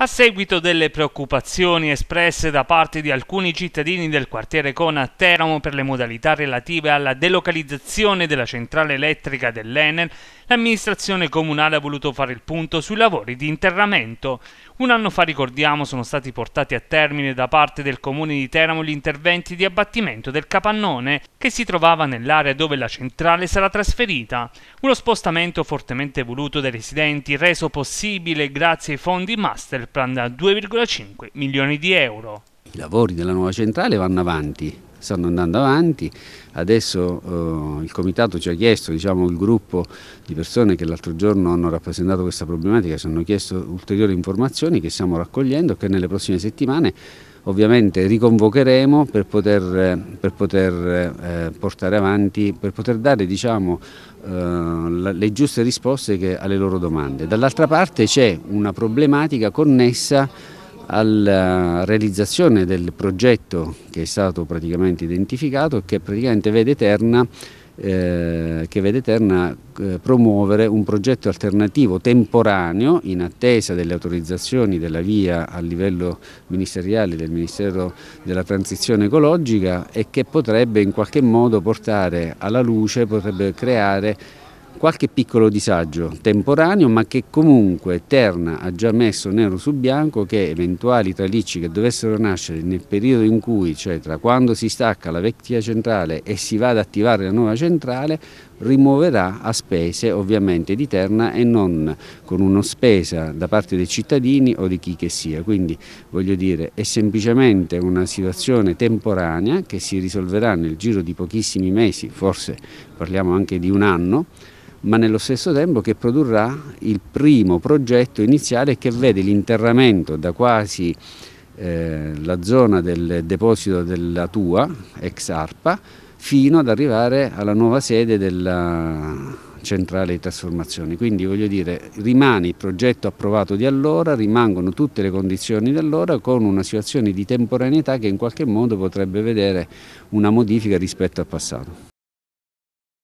A seguito delle preoccupazioni espresse da parte di alcuni cittadini del quartiere Cona a Teramo per le modalità relative alla delocalizzazione della centrale elettrica dell'Enel, l'amministrazione comunale ha voluto fare il punto sui lavori di interramento. Un anno fa, ricordiamo, sono stati portati a termine da parte del comune di Teramo gli interventi di abbattimento del capannone che si trovava nell'area dove la centrale sarà trasferita, uno spostamento fortemente voluto dai residenti reso possibile grazie ai fondi master per 2,5 milioni di euro. I lavori della nuova centrale vanno avanti, stanno andando avanti, adesso eh, il comitato ci ha chiesto, diciamo il gruppo di persone che l'altro giorno hanno rappresentato questa problematica, ci hanno chiesto ulteriori informazioni che stiamo raccogliendo e che nelle prossime settimane ovviamente riconvocheremo per poter, eh, per poter eh, portare avanti, per poter dare diciamo, eh, le giuste risposte che, alle loro domande. Dall'altra parte c'è una problematica connessa alla realizzazione del progetto che è stato praticamente identificato che praticamente vede Eterna eh, vede Terna eh, promuovere un progetto alternativo temporaneo in attesa delle autorizzazioni della via a livello ministeriale del Ministero della Transizione Ecologica e che potrebbe in qualche modo portare alla luce, potrebbe creare qualche piccolo disagio temporaneo ma che comunque Terna ha già messo nero su bianco che eventuali tralicci che dovessero nascere nel periodo in cui, cioè tra quando si stacca la vecchia centrale e si va ad attivare la nuova centrale, rimuoverà a spese ovviamente di Terna e non con una spesa da parte dei cittadini o di chi che sia. Quindi voglio dire è semplicemente una situazione temporanea che si risolverà nel giro di pochissimi mesi, forse parliamo anche di un anno, ma nello stesso tempo che produrrà il primo progetto iniziale che vede l'interramento da quasi eh, la zona del deposito della Tua, ex ARPA, fino ad arrivare alla nuova sede della centrale di trasformazioni. Quindi voglio dire, rimane il progetto approvato di allora, rimangono tutte le condizioni di allora con una situazione di temporaneità che in qualche modo potrebbe vedere una modifica rispetto al passato.